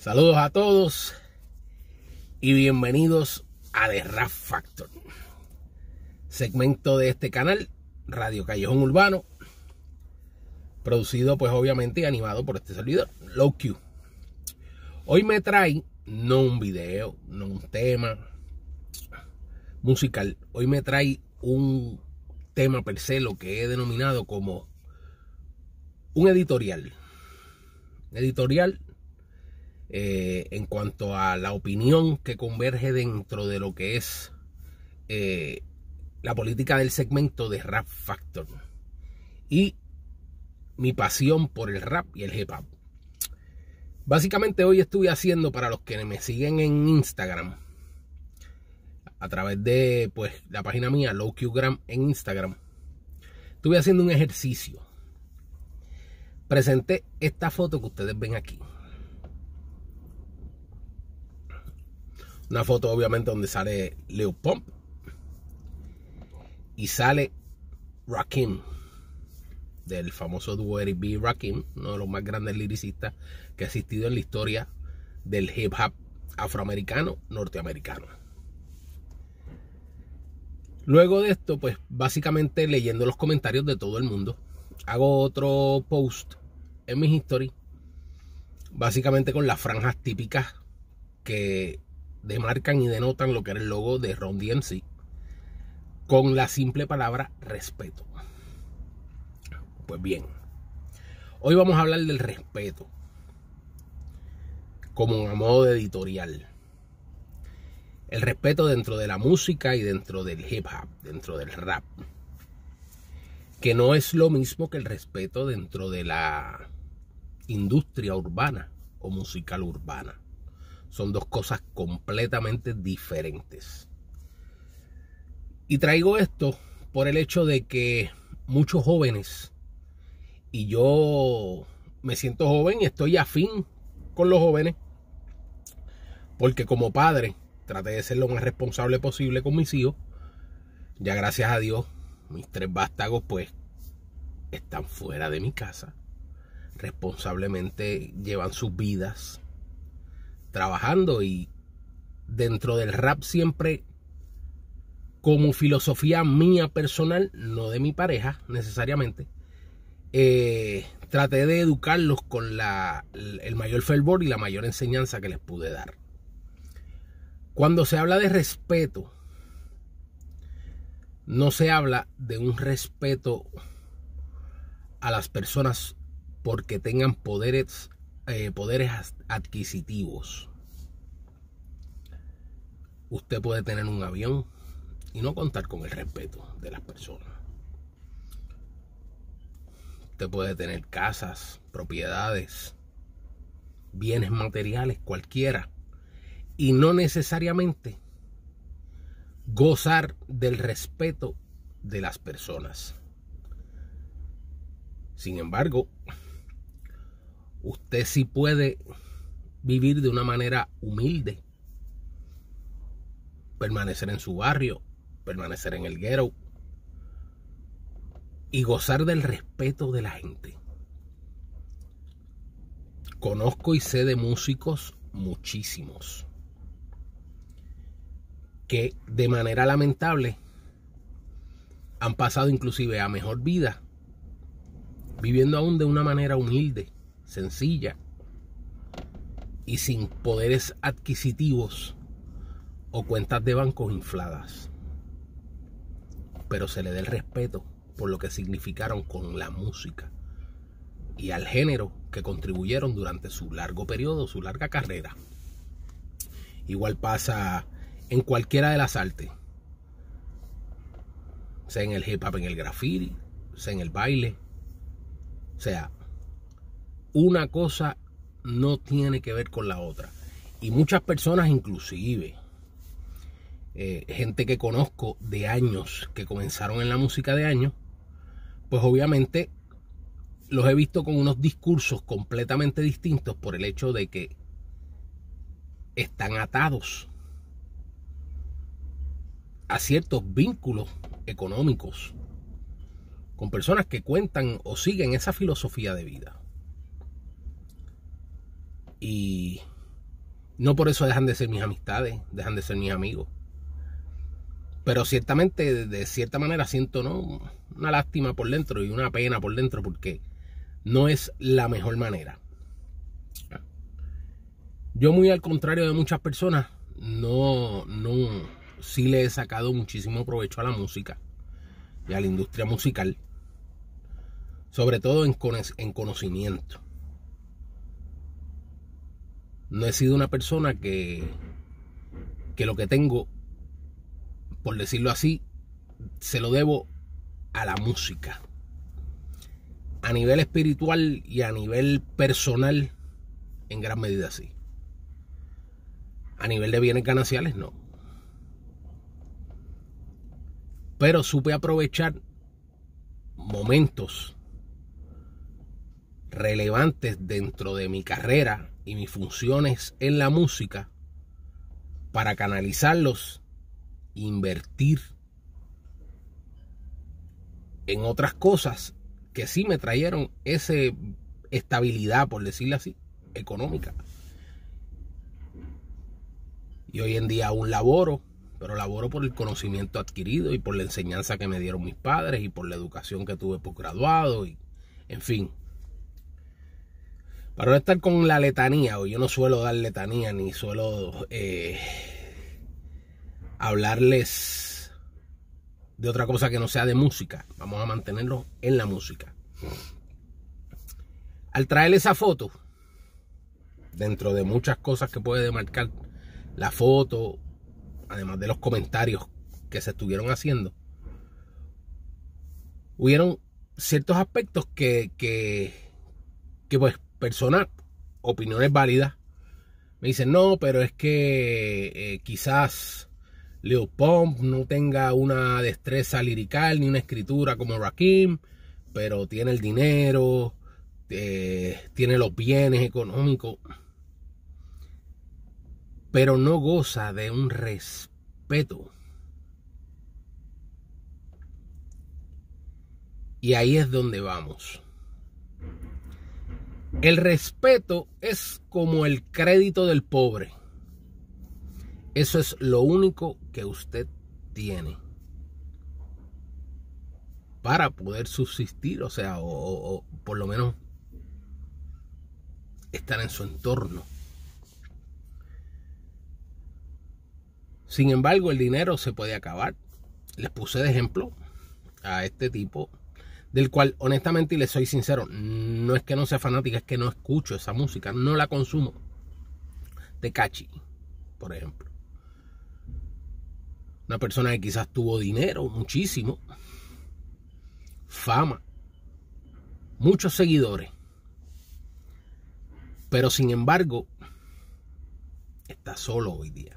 Saludos a todos y bienvenidos a The Rap Factor, segmento de este canal, Radio Callejón Urbano, producido pues obviamente y animado por este servidor, Low Q. Hoy me trae no un video, no un tema musical, hoy me trae un tema per se, lo que he denominado como un editorial. Editorial eh, en cuanto a la opinión que converge dentro de lo que es eh, la política del segmento de Rap Factor y mi pasión por el rap y el hip hop. Básicamente hoy estuve haciendo para los que me siguen en Instagram a través de pues la página mía LowQgram en Instagram. Estuve haciendo un ejercicio. Presenté esta foto que ustedes ven aquí. Una foto obviamente donde sale Leo Pump. Y sale Rakim. Del famoso dúo B. Rakim. Uno de los más grandes liricistas que ha existido en la historia del hip hop afroamericano, norteamericano. Luego de esto, pues básicamente leyendo los comentarios de todo el mundo, hago otro post en mis history. básicamente con las franjas típicas que demarcan y denotan lo que era el logo de Ron DMC con la simple palabra respeto. Pues bien, hoy vamos a hablar del respeto como a modo de editorial. El respeto dentro de la música y dentro del hip hop, dentro del rap. Que no es lo mismo que el respeto dentro de la industria urbana o musical urbana. Son dos cosas completamente diferentes. Y traigo esto por el hecho de que muchos jóvenes, y yo me siento joven y estoy afín con los jóvenes, porque como padre traté de ser lo más responsable posible con mis hijos. Ya gracias a Dios, mis tres vástagos pues están fuera de mi casa. Responsablemente llevan sus vidas trabajando y dentro del rap siempre como filosofía mía personal, no de mi pareja necesariamente, eh, traté de educarlos con el mayor fervor y la mayor enseñanza que les pude dar. Cuando se habla de respeto, no se habla de un respeto a las personas porque tengan poderes eh, poderes adquisitivos. Usted puede tener un avión y no contar con el respeto de las personas. Usted puede tener casas, propiedades, bienes materiales, cualquiera, y no necesariamente gozar del respeto de las personas. Sin embargo, usted sí puede vivir de una manera humilde, permanecer en su barrio, permanecer en el ghetto y gozar del respeto de la gente. Conozco y sé de músicos muchísimos que de manera lamentable han pasado inclusive a mejor vida, viviendo aún de una manera humilde sencilla y sin poderes adquisitivos o cuentas de bancos infladas. Pero se le dé el respeto por lo que significaron con la música y al género que contribuyeron durante su largo periodo, su larga carrera. Igual pasa en cualquiera de las artes, sea en el hip hop, en el graffiti, sea en el baile, sea, una cosa no tiene que ver con la otra. Y muchas personas inclusive, eh, gente que conozco de años, que comenzaron en la música de años, pues obviamente los he visto con unos discursos completamente distintos por el hecho de que están atados a ciertos vínculos económicos con personas que cuentan o siguen esa filosofía de vida. Y no por eso dejan de ser mis amistades, dejan de ser mis amigos. Pero ciertamente, de cierta manera, siento ¿no? una lástima por dentro y una pena por dentro porque no es la mejor manera. Yo muy al contrario de muchas personas, no, no, sí le he sacado muchísimo provecho a la música y a la industria musical. Sobre todo en conocimiento no he sido una persona que, que lo que tengo, por decirlo así, se lo debo a la música. A nivel espiritual y a nivel personal, en gran medida sí. A nivel de bienes gananciales, no. Pero supe aprovechar momentos relevantes dentro de mi carrera y mis funciones en la música para canalizarlos, invertir en otras cosas que sí me trajeron esa estabilidad, por decirlo así, económica. Y hoy en día aún laboro, pero laboro por el conocimiento adquirido y por la enseñanza que me dieron mis padres y por la educación que tuve posgraduado y en fin. Para no estar con la letanía, o yo no suelo dar letanía ni suelo eh, hablarles de otra cosa que no sea de música. Vamos a mantenerlo en la música. Al traer esa foto, dentro de muchas cosas que puede demarcar la foto, además de los comentarios que se estuvieron haciendo, hubieron ciertos aspectos que, que pues personal, opiniones válidas, me dicen, no, pero es que eh, quizás Leo Pomp no tenga una destreza lirical ni una escritura como Rakim, pero tiene el dinero, eh, tiene los bienes económicos, pero no goza de un respeto. Y ahí es donde vamos. El respeto es como el crédito del pobre. Eso es lo único que usted tiene para poder subsistir, o sea, o, por lo menos estar en su entorno. Sin embargo, el dinero se puede acabar. Les puse de ejemplo a este tipo, del cual honestamente y les soy sincero, no es que no sea fanática, es que no escucho esa música, no la consumo. de cachi, por ejemplo. Una persona que quizás tuvo dinero, muchísimo, fama, muchos seguidores. Pero sin embargo, está solo hoy día.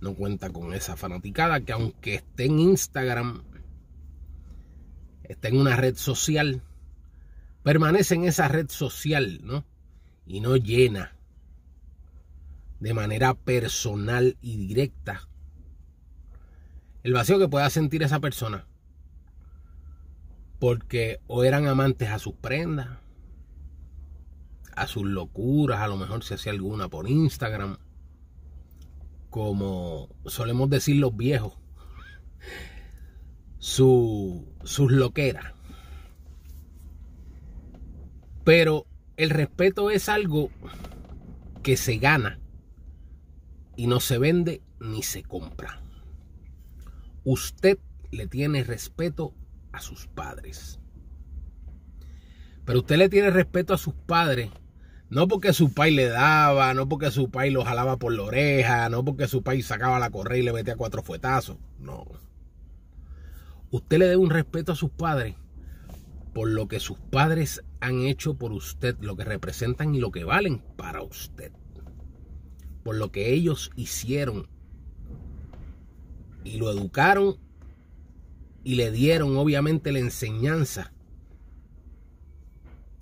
No cuenta con esa fanaticada que aunque esté en Instagram, esté en una red social, permanece en esa red social, ¿no? Y no llena de manera personal y directa el vacío que pueda sentir esa persona. Porque o eran amantes a sus prendas, a sus locuras, a lo mejor se hacía alguna por Instagram, como solemos decir los viejos, su, sus loqueras pero el respeto es algo que se gana y no se vende ni se compra. Usted le tiene respeto a sus padres. Pero usted le tiene respeto a sus padres no porque su pai le daba, no porque su pai lo jalaba por la oreja, no porque su pai sacaba la correa y le metía cuatro fuetazos. No. Usted le debe un respeto a sus padres por lo que sus padres han hecho por usted, lo que representan y lo que valen para usted. Por lo que ellos hicieron y lo educaron y le dieron obviamente la enseñanza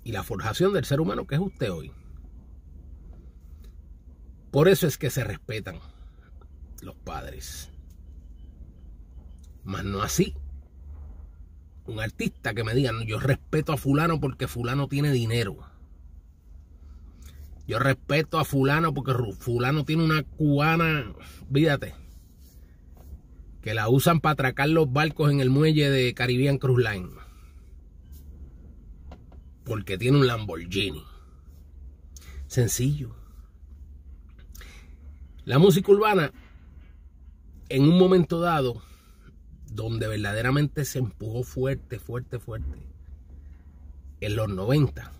y la forjación del ser humano que es usted hoy. Por eso es que se respetan los padres. Mas no así un artista que me diga, yo respeto a fulano porque fulano tiene dinero. Yo respeto a fulano porque fulano tiene una cubana, vídate que la usan para atracar los barcos en el muelle de Caribbean Cruise Line. Porque tiene un Lamborghini. Sencillo. La música urbana, en un momento dado, donde verdaderamente se empujó fuerte, fuerte, fuerte, en los 90,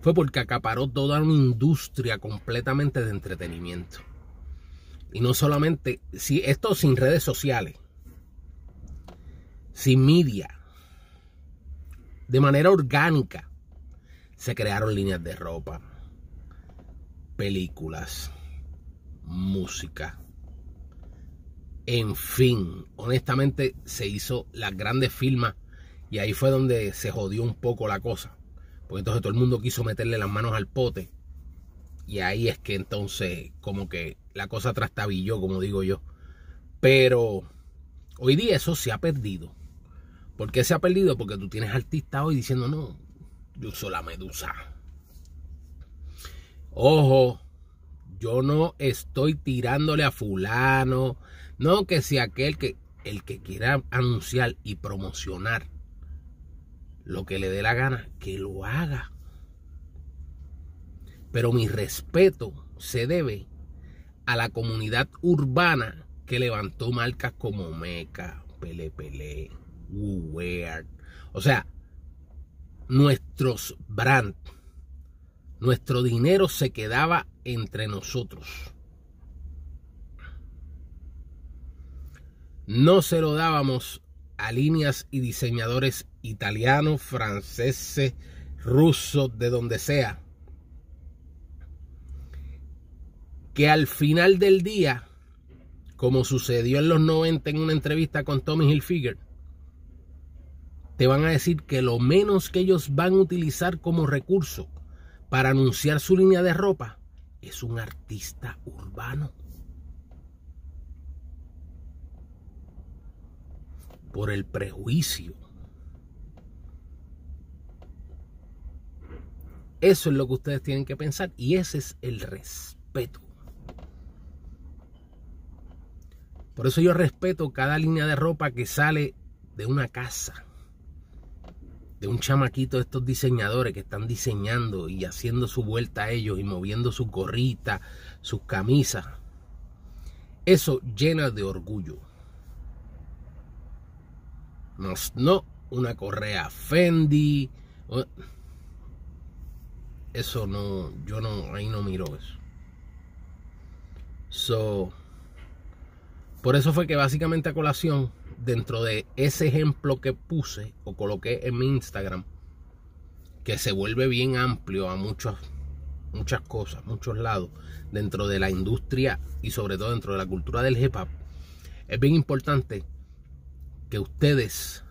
fue porque acaparó toda una industria completamente de entretenimiento. Y no solamente, si, esto sin redes sociales, sin media, de manera orgánica, se crearon líneas de ropa, películas, música, en fin, honestamente se hizo las grandes firmas y ahí fue donde se jodió un poco la cosa. Porque entonces todo el mundo quiso meterle las manos al pote. Y ahí es que entonces como que la cosa trastabilló, como digo yo. Pero hoy día eso se ha perdido. ¿Por qué se ha perdido? Porque tú tienes artistas hoy diciendo, no, yo uso la medusa. Ojo, yo no estoy tirándole a fulano, no que si aquel que el que quiera anunciar y promocionar lo que le dé la gana, que lo haga. Pero mi respeto se debe a la comunidad urbana que levantó marcas como Meca, Pele Pele, O sea, nuestros brand, nuestro dinero se quedaba entre nosotros. No se lo dábamos a líneas y diseñadores italianos, franceses, rusos, de donde sea. Que al final del día, como sucedió en los 90 en una entrevista con Tommy Hilfiger, te van a decir que lo menos que ellos van a utilizar como recurso para anunciar su línea de ropa es un artista urbano. por el prejuicio. Eso es lo que ustedes tienen que pensar y ese es el respeto. Por eso yo respeto cada línea de ropa que sale de una casa, de un chamaquito de estos diseñadores que están diseñando y haciendo su vuelta a ellos y moviendo su gorrita, sus camisas. Eso llena de orgullo no, una correa Fendi. Eso no, yo no, ahí no miro eso. So, por eso fue que básicamente a colación, dentro de ese ejemplo que puse o coloqué en mi Instagram, que se vuelve bien amplio a muchas, muchas cosas, muchos lados, dentro de la industria y sobre todo dentro de la cultura del hip hop, es bien importante que ustedes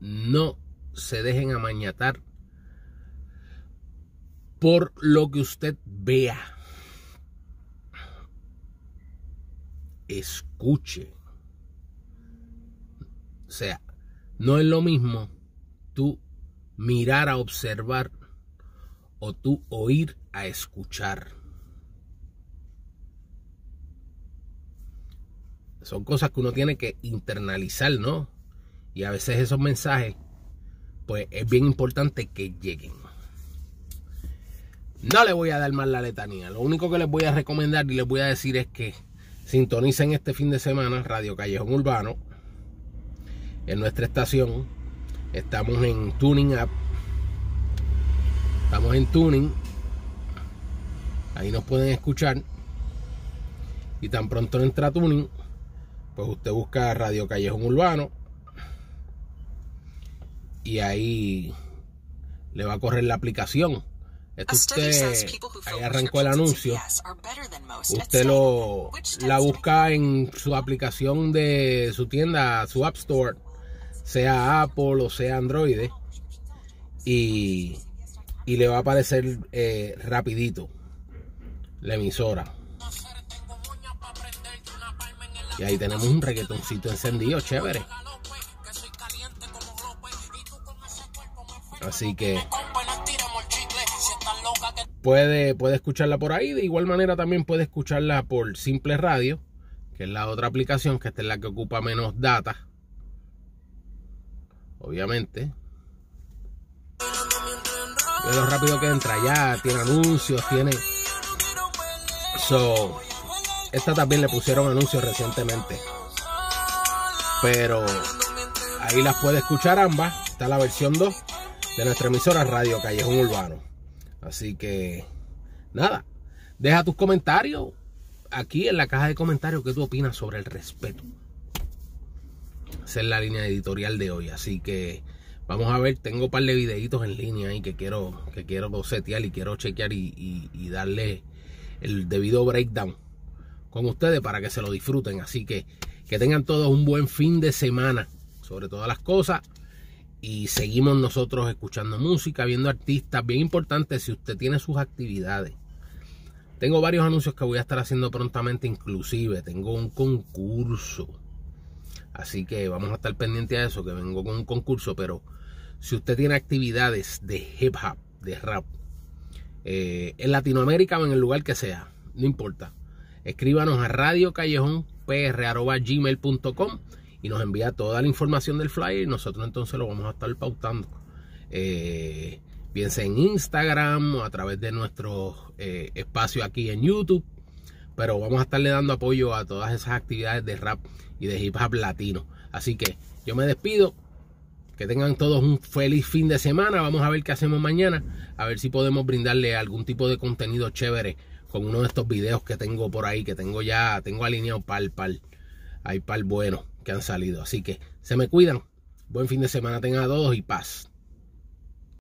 no se dejen amañatar por lo que usted vea. Escuche. O sea, no es lo mismo tú mirar a observar o tú oír a escuchar. Son cosas que uno tiene que internalizar, ¿no? Y a veces esos mensajes, pues es bien importante que lleguen. No le voy a dar más la letanía. Lo único que les voy a recomendar y les voy a decir es que sintonicen este fin de semana Radio Callejón Urbano en nuestra estación. Estamos en Tuning Up Estamos en Tuning. Ahí nos pueden escuchar. Y tan pronto entra Tuning, pues usted busca Radio Callejón Urbano y ahí le va a correr la aplicación. Esto usted, ahí arrancó el anuncio. Usted lo la busca en su aplicación de su tienda, su App Store, sea Apple o sea Android, y, le va a aparecer eh, rapidito la emisora. Y ahí tenemos un reggaetoncito encendido, chévere. Así que puede, puede escucharla por ahí. De igual manera también puede escucharla por Simple Radio, que es la otra aplicación, que esta es la que ocupa menos data. Obviamente. ve lo rápido que entra ya, tiene anuncios, tiene... esta también le pusieron anuncios recientemente. Pero ahí las puede escuchar ambas. Está la versión 2 de nuestra emisora Radio Callejón Urbano. Así que, nada, deja tus comentarios aquí en la caja de comentarios que tú opinas sobre el respeto. Esa es la línea editorial de hoy. Así que vamos a ver, tengo un par de videitos en línea ahí que quiero, que quiero setear y quiero chequear y darle el debido breakdown con ustedes para que se lo disfruten. Así que que tengan todos un buen fin de semana. Sobre todas las cosas, y seguimos nosotros escuchando música, viendo artistas. Bien importante si usted tiene sus actividades. Tengo varios anuncios que voy a estar haciendo prontamente, inclusive tengo un concurso. Así que vamos a estar pendientes de eso, que vengo con un concurso. Pero si usted tiene actividades de hip hop, de rap, eh, en Latinoamérica o en el lugar que sea, no importa. Escríbanos a Radio Callejón PR, gmail.com y nos envía toda la información del flyer y nosotros entonces lo vamos a estar pautando. Eh, Piense en Instagram o a través de nuestro eh, espacio aquí en YouTube. Pero vamos a estarle dando apoyo a todas esas actividades de rap y de hip hop latino. Así que yo me despido. Que tengan todos un feliz fin de semana. Vamos a ver qué hacemos mañana. A ver si podemos brindarle algún tipo de contenido chévere con uno de estos videos que tengo por ahí. Que tengo ya, tengo alineado pal, pal. Hay pal bueno que han salido. Así que se me cuidan. Buen fin de semana tengan a todos y paz.